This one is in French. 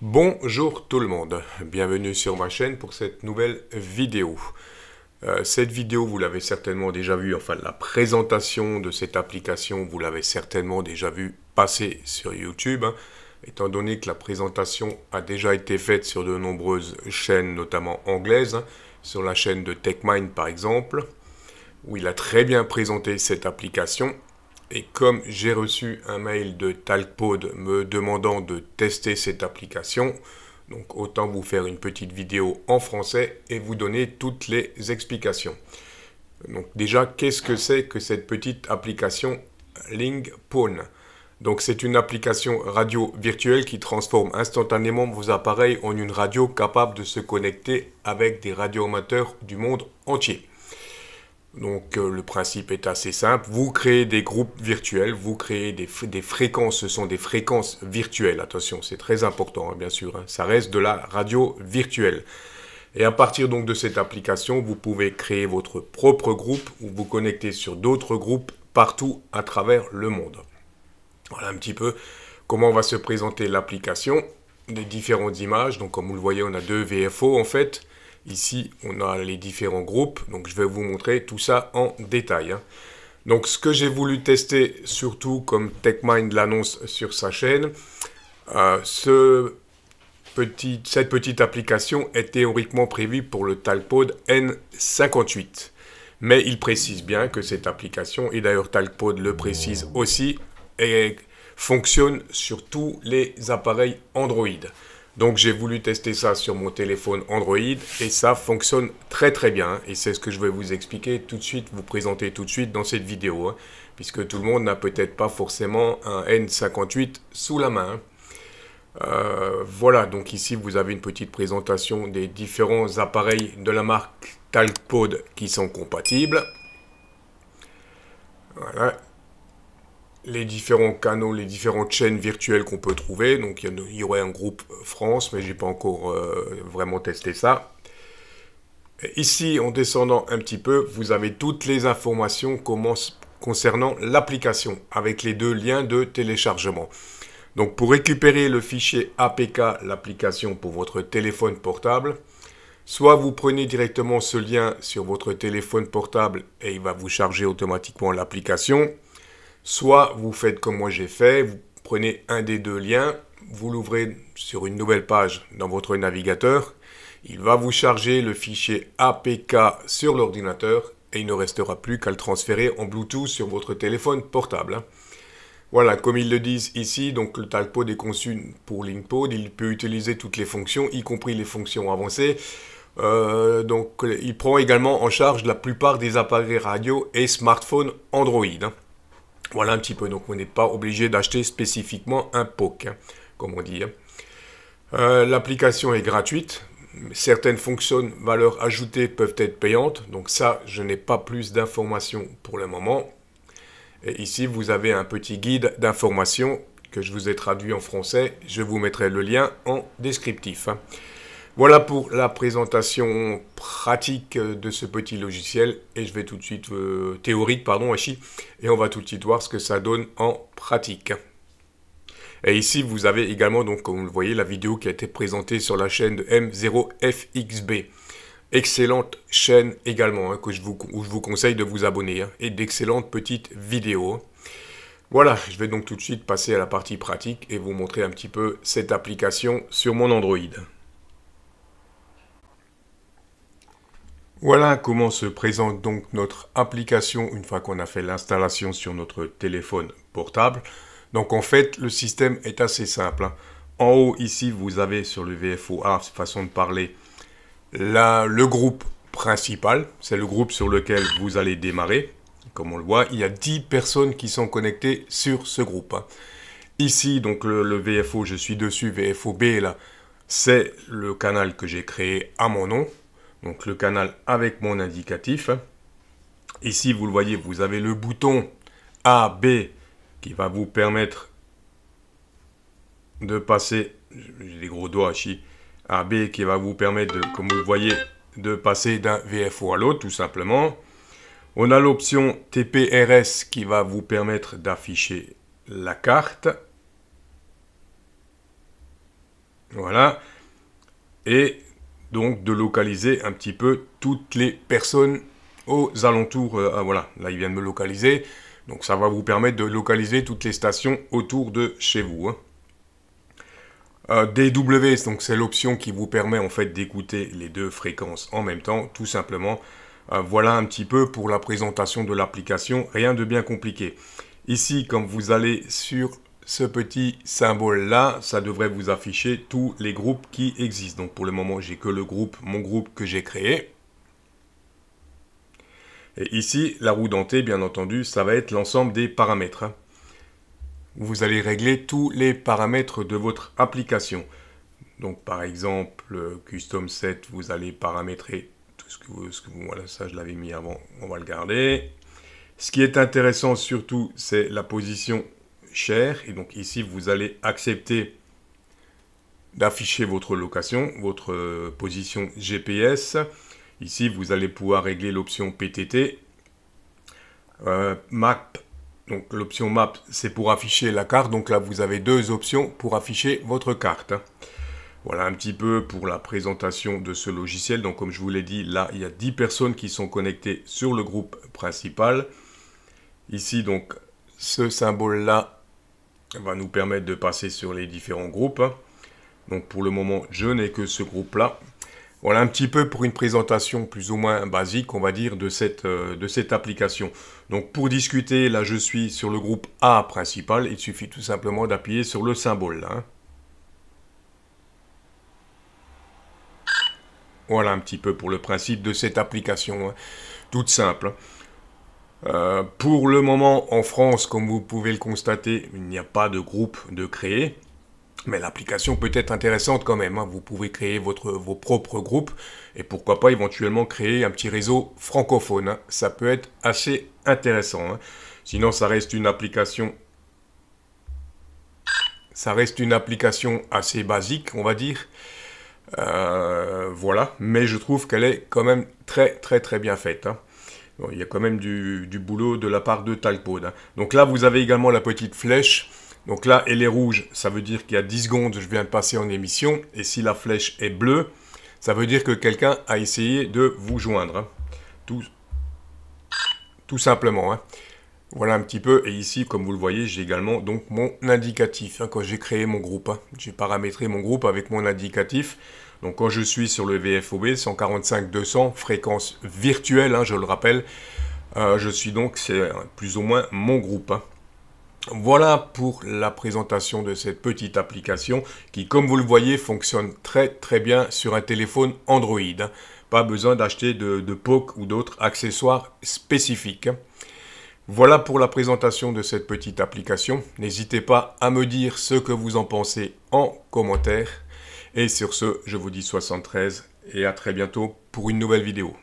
Bonjour tout le monde, bienvenue sur ma chaîne pour cette nouvelle vidéo. Euh, cette vidéo, vous l'avez certainement déjà vue, enfin la présentation de cette application, vous l'avez certainement déjà vue passer sur YouTube, hein. étant donné que la présentation a déjà été faite sur de nombreuses chaînes, notamment anglaises, hein, sur la chaîne de TechMind par exemple, où il a très bien présenté cette application et comme j'ai reçu un mail de Talkpod me demandant de tester cette application, donc autant vous faire une petite vidéo en français et vous donner toutes les explications. Donc déjà, qu'est-ce que c'est que cette petite application LingPone Donc c'est une application radio virtuelle qui transforme instantanément vos appareils en une radio capable de se connecter avec des amateurs du monde entier. Donc euh, le principe est assez simple. Vous créez des groupes virtuels, vous créez des, fréquences, ce sont des fréquences virtuelles. Attention, c'est très important, hein, bien sûr. Hein. Ça reste de la radio virtuelle. Et à partir donc de cette application, vous pouvez créer votre propre groupe ou vous connecter sur d'autres groupes partout à travers le monde. Voilà un petit peu comment va se présenter l'application, les différentes images. Donc comme vous le voyez, on a deux VFO en fait. Ici, on a les différents groupes, donc je vais vous montrer tout ça en détail. Hein. Donc ce que j'ai voulu tester, surtout comme TechMind l'annonce sur sa chaîne, euh, cette petite application est théoriquement prévue pour le Talpod N58. Mais il précise bien que cette application, et d'ailleurs Talpod le précise aussi, fonctionne sur tous les appareils Android. Donc j'ai voulu tester ça sur mon téléphone Android et ça fonctionne très très bien. Et c'est ce que je vais vous expliquer tout de suite, vous présenter tout de suite dans cette vidéo. Hein, puisque tout le monde n'a peut-être pas forcément un N58 sous la main. Euh, voilà, donc ici vous avez une petite présentation des différents appareils de la marque TalkPod qui sont compatibles. Voilà, les différents canaux, les différentes chaînes virtuelles qu'on peut trouver. Donc il y, aurait un groupe France, mais je n'ai pas encore euh, vraiment testé ça. ici, en descendant un petit peu, vous avez toutes les informations concernant l'application avec les deux liens de téléchargement. Donc pour récupérer le fichier APK, l'application pour votre téléphone portable, soit vous prenez directement ce lien sur votre téléphone portable et il va vous charger automatiquement l'application, Soit vous faites comme moi j'ai fait, vous prenez un des deux liens, vous l'ouvrez sur une nouvelle page dans votre navigateur, il va vous charger le fichier APK sur l'ordinateur et il ne restera plus qu'à le transférer en Bluetooth sur votre téléphone portable. Hein. Voilà, comme ils le disent ici, donc le TalkPod est conçu pour Linkpod, il peut utiliser toutes les fonctions, y compris les fonctions avancées. Euh, donc il prend également en charge la plupart des appareils radio et smartphones Android. Hein. Voilà un petit peu. Donc, on n'est pas obligé d'acheter spécifiquement un POC, hein, comme on dit. Hein. Euh, l'application est gratuite. Certaines fonctions valeurs ajoutées peuvent être payantes. Donc ça, je n'ai pas plus d'informations pour le moment. Et ici, vous avez un petit guide d'informations que je vous ai traduit en français. Je vous mettrai le lien en descriptif. Hein. Voilà pour la présentation pratique de ce petit logiciel et je vais tout de suite euh, théorique pardon ici et on va tout de suite voir ce que ça donne en pratique. Et ici vous avez également donc comme vous le voyez la vidéo qui a été présentée sur la chaîne de M0FXB. Excellente chaîne également hein, que je vous, où je vous conseille de vous abonner hein, et d'excellentes petites vidéos. Voilà, je vais donc tout de suite passer à la partie pratique et vous montrer un petit peu cette application sur mon Android. Voilà comment se présente donc notre application une fois qu'on a fait l'installation sur notre téléphone portable. Donc en fait, le système est assez simple. Hein. En haut ici, vous avez sur le VFOA, façon de parler, le groupe principal. C'est le groupe sur lequel vous allez démarrer. Comme on le voit, il y a 10 personnes qui sont connectées sur ce groupe. Hein. Ici, donc le, le VFO, je suis dessus, VFOB là, c'est le canal que j'ai créé à mon nom donc le canal avec mon indicatif. Ici, vous le voyez, vous avez le bouton A, B qui va vous permettre de passer, j'ai des gros doigts ici, A, B qui va vous permettre, de, comme vous le voyez, de passer d'un VFO à l'autre tout simplement. On a l'option TPRS qui va vous permettre d'afficher la carte. Voilà. Et donc de localiser un petit peu toutes les personnes aux alentours. Euh, ah, voilà, là il vient de me localiser, donc ça va vous permettre de localiser toutes les stations autour de chez vous. Hein. Euh, DW, donc c'est l'option qui vous permet en fait d'écouter les deux fréquences en même temps, tout simplement. Euh, voilà un petit peu pour la présentation de l'application, rien de bien compliqué. Ici, quand vous allez sur ce petit symbole-là, ça devrait vous afficher tous les groupes qui existent. Donc pour le moment, j'ai que le groupe, mon groupe que j'ai créé. Et ici, la roue dentée, bien entendu, ça va être l'ensemble des paramètres. Hein. Vous allez régler tous les paramètres de votre application. Donc par exemple, Custom Set, vous allez paramétrer tout ce que vous... Ce que vous voilà, ça je l'avais mis avant, on va le garder. Ce qui est intéressant surtout, c'est la position cher. Et donc ici, vous allez accepter d'afficher votre location, votre euh, position GPS. Ici, vous allez pouvoir régler l'option PTT. Euh, map, donc l'option map, c'est pour afficher la carte. Donc là, vous avez deux options pour afficher votre carte. Hein. Voilà un petit peu pour la présentation de ce logiciel. Donc comme je vous l'ai dit, là, il y a 10 personnes qui sont connectées sur le groupe principal. Ici, donc, ce symbole-là va nous permettre de passer sur les différents groupes. Donc pour le moment, je n'ai que ce groupe-là. Voilà un petit peu pour une présentation plus ou moins basique, on va dire, de cette, euh, application. Donc pour discuter, là je suis sur le groupe A principal, il suffit tout simplement d'appuyer sur le symbole. Hein. Voilà un petit peu pour le principe de cette application, hein. toute simple. Euh, pour le moment, en France, comme vous pouvez le constater, il n'y a pas de groupe de créer. Mais l'application peut être intéressante quand même. Hein. Vous pouvez créer vos propres groupes et pourquoi pas éventuellement créer un petit réseau francophone. Hein. Ça peut être assez intéressant. Hein. Sinon, ça reste une application ça reste une application assez basique, on va dire. Euh, voilà, mais je trouve qu'elle est quand même très très très bien faite il y a quand même du, boulot de la part de Talpod. Hein. Donc là, vous avez également la petite flèche. Donc là, elle est rouge, ça veut dire qu'il y a 10 secondes, je viens de passer en émission. Et si la flèche est bleue, ça veut dire que quelqu'un a essayé de vous joindre. Hein. Tout, simplement. Hein. Voilà un petit peu. Et ici, comme vous le voyez, j'ai également donc mon indicatif. quand j'ai créé mon groupe, j'ai paramétré mon groupe avec mon indicatif. Donc quand je suis sur le VFOB 145-200, fréquence virtuelle, hein, je le rappelle, euh, je suis donc, c'est plus ou moins mon groupe. Hein. Voilà pour la présentation de cette petite application qui, comme vous le voyez, fonctionne très très bien sur un téléphone Android. Hein. Pas besoin d'acheter de, de POC ou d'autres accessoires spécifiques. Voilà pour la présentation de cette petite application. N'hésitez pas à me dire ce que vous en pensez en commentaire. Et sur ce, je vous dis 73 et à très bientôt pour une nouvelle vidéo.